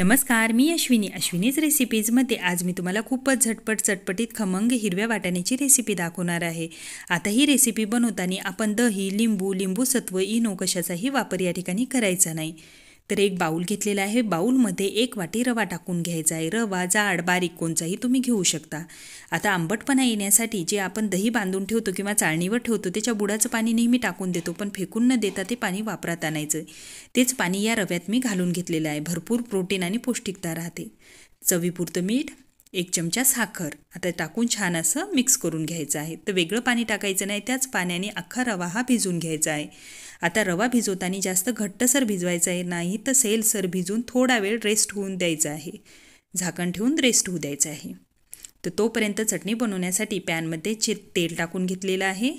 नमस्कार मी अश्विनी अश्विनीज रेसिपीजमध्ये आज मी तुम्हाला खूपच झटपट चटपटीत खमंग हिरव्या वाटाण्याची रेसिपी दाखवणार आहे आता ही रेसिपी बनवताना आपण दही लिंबू लिंबू सत्व इनो कशाचाही वापर या ठिकाणी करायचा नाही तर एक बाऊल घेतलेला आहे बाऊलमध्ये एक वाटी रवा टाकून घ्यायचा आहे रवा जाड बारीक कोणचाही तुम्ही घेऊ शकता आता आंबटपणा येण्यासाठी जे आपण दही बांधून ठेवतो किंवा चाळणीवर ठेवतो त्याच्या बुडाचं पाणी नेहमी टाकून देतो पण फेकून न देता ते पाणी वापरात आणायचं तेच पाणी या रव्यात मी घालून घेतलेलं आहे भरपूर प्रोटीन आणि पौष्टिकता राहते चवीपुरतं मीठ एक चमचा साखर आता टाकून छान असं मिक्स करून घ्यायचं आहे तर वेगळं पाणी टाकायचं नाही त्याच पाण्याने अख्खा रवा हा भिजून घ्यायचा आहे आता रवा भिजवताना जास्त घट्टसर भिजवायचा आहे नाही तर सर भिजून थोडा वेळ रेस्ट होऊन द्यायचा आहे झाकण ठेवून रेस्ट होऊ द्यायचं आहे तर तोपर्यंत चटणी बनवण्यासाठी पॅनमध्ये चे तेल टाकून घेतलेलं आहे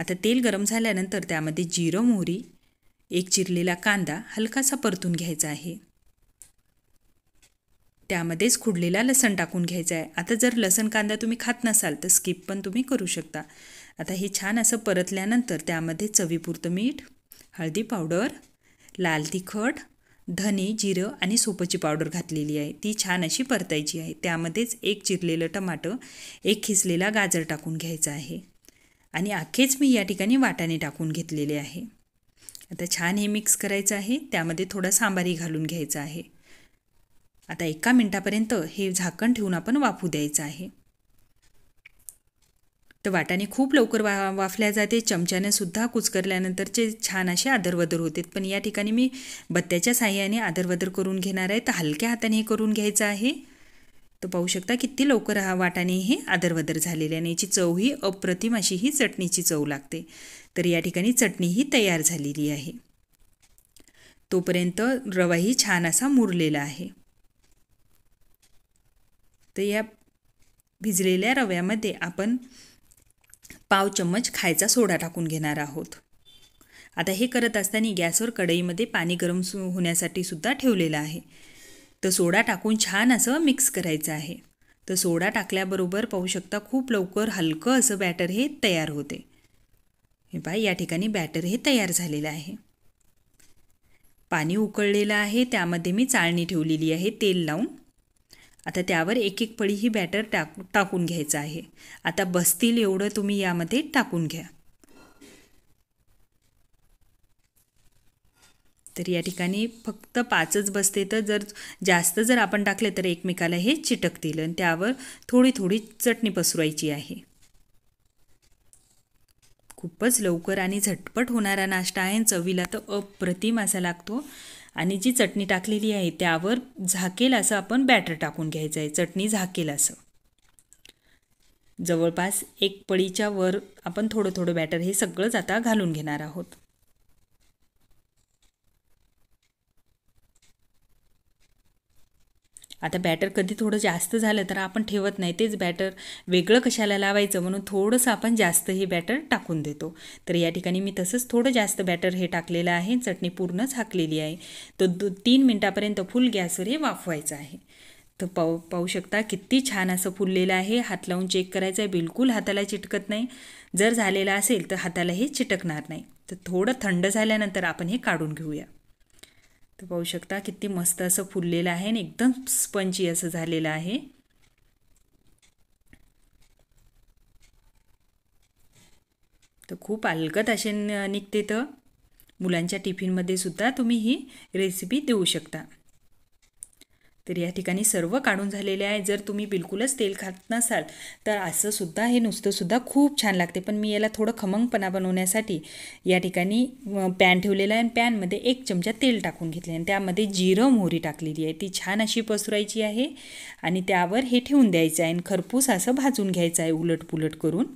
आता तेल गरम झाल्यानंतर त्यामध्ये जिरं मोहरी एक चिरलेला कांदा हलकासा परतून घ्यायचा आहे त्यामध्येच खुडलेला लसण टाकून घ्यायचा आहे आता जर लसण कांदा तुम्ही खात नसाल तर स्किप पण तुम्ही करू शकता आता हे छान असं परतल्यानंतर त्यामध्ये चवीपुरतं मीठ हळदी पावडर लाल तिखट धने जिरं आणि सोपची पावडर घातलेली आहे ती छान अशी परतायची आहे त्यामध्येच एक चिरलेलं टमाटं एक खिसलेला गाजर टाकून घ्यायचा आहे आणि अख्खेच मी या ठिकाणी वाटाणे टाकून घेतलेले आहे आता छान हे मिक्स करायचं आहे त्यामध्ये थोडा सांबारी घालून घ्यायचा आहे आता एका मिनटापर्यंत हे झाकण ठेवून आपण वाफू द्यायचं आहे तर वाटाने खूप लवकर वा वाफल्या जाते चमच्याने सुद्धा कुचकरल्यानंतरचे छान असे आदरवदर होते पण या ठिकाणी मी बत्त्याच्या साह्याने आदरवदर करून घेणार आहे तर हलक्या हाताने हे करून घ्यायचं आहे तर पाहू शकता किती लवकर हा वाटाने हे आदरवदर झालेले आणि याची चव ही अप्रतिम अशी ही चटणीची चव लागते तर या ठिकाणी चटणी ही तयार झालेली आहे तोपर्यंत रवाही छान असा मुरलेला आहे तर या भिजलेल्या रव्यामध्ये आपण पाव चम्मच खायचा सोडा टाकून घेणार आहोत आता हे करत असताना गॅसवर कढईमध्ये पाणी गरम होण्यासाठी सुद्धा ठेवलेलं आहे तर सोडा टाकून छान असं मिक्स करायचं आहे तर सोडा टाकल्याबरोबर पाहू शकता खूप लवकर हलकं असं बॅटर हे तयार होते हे पाय या ठिकाणी बॅटर हे तयार झालेलं आहे पाणी उकळलेलं आहे त्यामध्ये मी चाळणी ठेवलेली आहे तेल लावून आता त्यावर एक एक पळी ही बॅटर टाक टाकून घ्यायचं आहे आता बसतील एवढं तुम्ही यामध्ये टाकून घ्या तर या ठिकाणी फक्त पाचच बसते तर जर जास्त जर आपण टाकले तर एकमेकाला हे चिटकतील आणि त्यावर थोडी थोडी चटणी पसरवायची आहे खूपच लवकर आणि झटपट होणारा नाश्ता आहे चवीला तर अप्रतिम असा लागतो आणि जी चटणी टाकलेली आहे त्यावर झाकेल असं आपण बॅटर टाकून घ्यायचं आहे चटणी झाकेल असं जवळपास एक पळीच्या वर आपण थोडं थोडं बॅटर हे सगळंच आता घालून घेणार आहोत आता बॅटर कधी थोडं जास्त झालं तर आपण ठेवत नाही तेच बॅटर वेगळं कशाला लावायचं म्हणून थोडंसं आपण जास्त हे बॅटर टाकून देतो तर या ठिकाणी मी तसंच थोडं जास्त बॅटर हे टाकलेलं आहे चटणी पूर्ण झाकलेली आहे तर दो तीन मिनटापर्यंत फुल गॅसवर हे वाफवायचं आहे तर पाहू पाहू शकता किती छान असं फुललेलं आहे हात लावून चेक करायचं आहे बिलकुल हाताला चिटकत नाही जर झालेलं असेल तर हाताला हे चिटकणार नाही तर थोडं थंड झाल्यानंतर आपण हे काढून घेऊया तर पाहू शकता किती मस्त असं फुललेलं आहे आणि एकदम स्पंची असं झालेलं आहे तर खूप अलगत असे निघते तर मुलांच्या टिफिनमध्ये सुद्धा तुम्ही ही रेसिपी देऊ शकता तर या ठिकाणी सर्व काढून झालेले आहे जर तुम्ही बिलकुलच तेल खात नसाल तर असं सुद्धा हे नुसतंसुद्धा खूप छान लागते पण मी याला थोडं खमंगपणा बनवण्यासाठी या ठिकाणी पॅन ठेवलेला आहे आणि पॅनमध्ये एक चमचा तेल टाकून घेतले आणि त्यामध्ये जिरं मोहरी टाकलेली आहे ती छान अशी पसरायची आहे आणि त्यावर हे ठेवून द्यायचं आहे आणि खरपूस असं भाजून घ्यायचं आहे उलटपुलट करून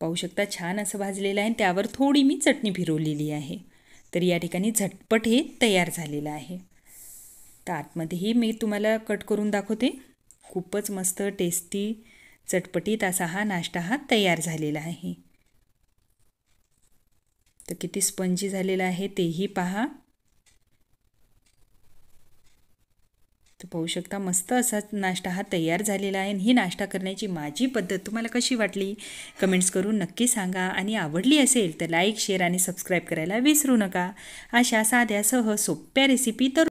पाहू शकता छान असं भाजलेलं आहे त्यावर थोडी मी चटणी फिरवलेली आहे तर या ठिकाणी झटपट हे तयार झालेलं आहे तर आतमध्येही मी तुम्हाला कट करून दाखवते खूपच मस्त टेस्टी चटपटीत असा हा नाश्ता हा तयार झालेला आहे तर किती स्पंजी झालेला आहे तेही पहा पाहू शकता मस्त असा नाश्ता हा तयार झालेला आहे आणि ही नाश्ता करण्याची माझी पद्धत तुम्हाला कशी वाटली कमेंट्स करून नक्की सांगा आणि आवडली असेल तर लाईक शेअर आणि सबस्क्राईब करायला विसरू नका अशा साध्या सह सोप्या रेसिपी तर